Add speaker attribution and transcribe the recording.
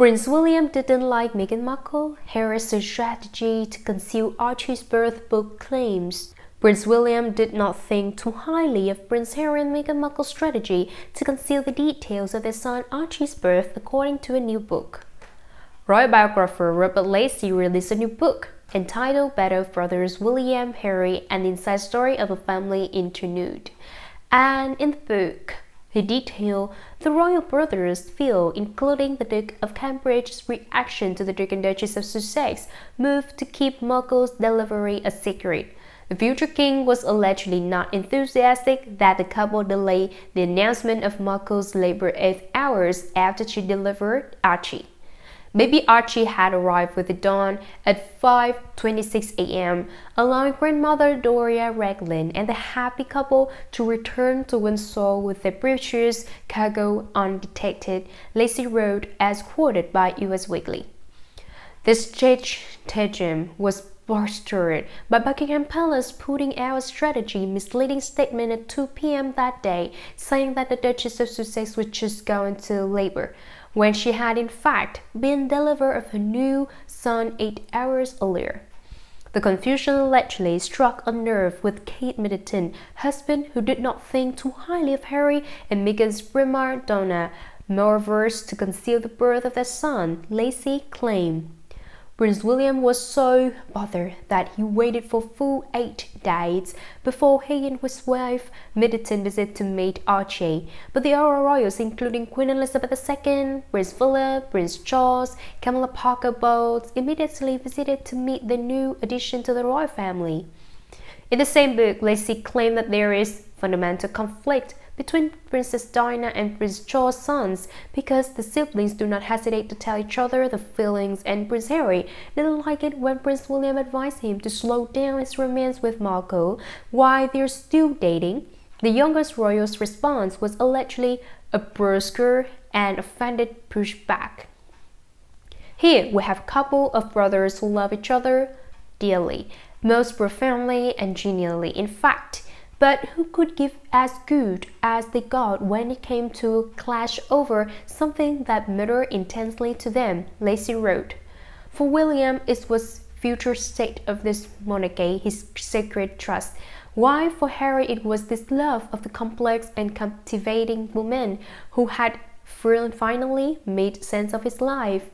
Speaker 1: Prince William didn't like Meghan Markle. Here is strategy to conceal Archie's birth book claims. Prince William did not think too highly of Prince Harry and Meghan Markle's strategy to conceal the details of their son Archie's birth according to a new book. Royal biographer Robert Lacey released a new book entitled Battle of Brothers William, Harry, and the Inside Story of a Family Internude. And in the book, he detailed the royal brothers' feel, including the Duke of Cambridge's reaction to the Duke and Duchess of Sussex, move to keep Muggle's delivery a secret. The future king was allegedly not enthusiastic that the couple delayed the announcement of Muggle's labor eight hours after she delivered Archie. Baby Archie had arrived with the dawn at 5:26 a.m., allowing grandmother Doria Raglan and the happy couple to return to Windsor with their precious cargo undetected, Lacey wrote as quoted by U.S. Weekly. This stratagem was bolstered by Buckingham Palace putting out a strategy misleading statement at 2 p.m. that day, saying that the Duchess of Sussex was just going to labor when she had in fact been delivered of her new son eight hours earlier. The confusion allegedly struck a nerve with Kate Middleton, husband who did not think too highly of Harry and Megan's remark donna, more averse to conceal the birth of their son, Lacey claimed. Prince William was so bothered that he waited for full eight days before he and his wife made a visit to meet Archie. But the other Royals, including Queen Elizabeth II, Prince Philip, Prince Charles, Camilla Parker Bowles, immediately visited to meet the new addition to the royal family. In the same book, Lacey claimed that there is fundamental conflict between Princess Diana and Prince Charles' sons because the siblings do not hesitate to tell each other their feelings and Prince Harry didn't like it when Prince William advised him to slow down his romance with Marco. while they're still dating. The youngest royal's response was allegedly a brusque and offended pushback. Here we have a couple of brothers who love each other dearly, most profoundly and genially. In fact, but who could give as good as they got when it came to clash over something that mattered intensely to them, Lacey wrote. For William, it was future state of this monarchy, his sacred trust. Why for Harry it was this love of the complex and captivating woman who had finally made sense of his life.